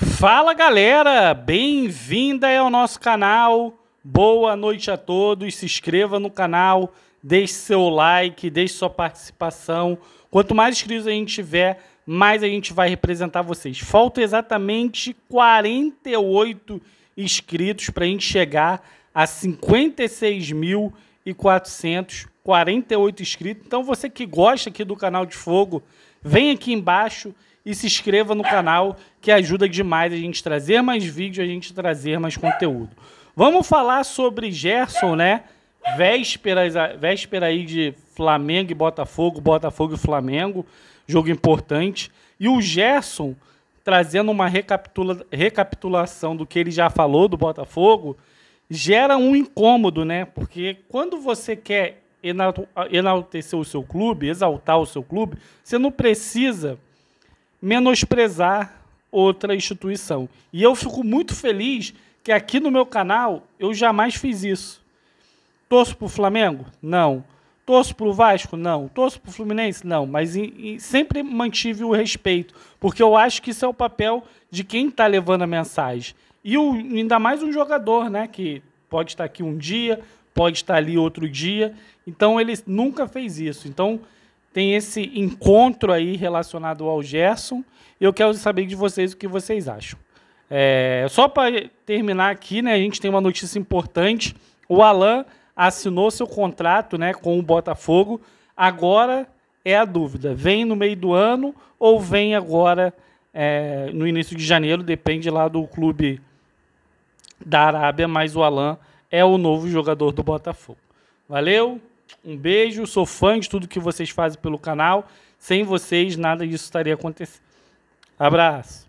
Fala galera, bem-vinda ao nosso canal. Boa noite a todos. Se inscreva no canal, deixe seu like, deixe sua participação. Quanto mais inscritos a gente tiver, mais a gente vai representar vocês. Falta exatamente 48 inscritos para a gente chegar a 56.448 inscritos. Então você que gosta aqui do canal de fogo, vem aqui embaixo e se inscreva no canal que ajuda demais a gente trazer mais vídeos, a gente trazer mais conteúdo. Vamos falar sobre Gerson, né? véspera aí de Flamengo e Botafogo, Botafogo e Flamengo, jogo importante. E o Gerson trazendo uma recapitula, recapitulação do que ele já falou do Botafogo, gera um incômodo, né? Porque quando você quer enaltecer o seu clube, exaltar o seu clube, você não precisa menosprezar outra instituição. E eu fico muito feliz que aqui no meu canal eu jamais fiz isso. Torço para o Flamengo? Não. Torço para o Vasco? Não. Torço para o Fluminense? Não. Mas em, sempre mantive o respeito, porque eu acho que isso é o papel de quem está levando a mensagem. E o, ainda mais um jogador, né? Que pode estar aqui um dia, pode estar ali outro dia. Então ele nunca fez isso. Então tem esse encontro aí relacionado ao Gerson. Eu quero saber de vocês o que vocês acham. É, só para terminar aqui, né, a gente tem uma notícia importante. O Alan assinou seu contrato né, com o Botafogo. Agora é a dúvida: vem no meio do ano ou vem agora é, no início de janeiro? Depende lá do clube da Arábia, mas o Alan é o novo jogador do Botafogo. Valeu! Um beijo, sou fã de tudo que vocês fazem pelo canal. Sem vocês, nada disso estaria acontecendo. Abraço.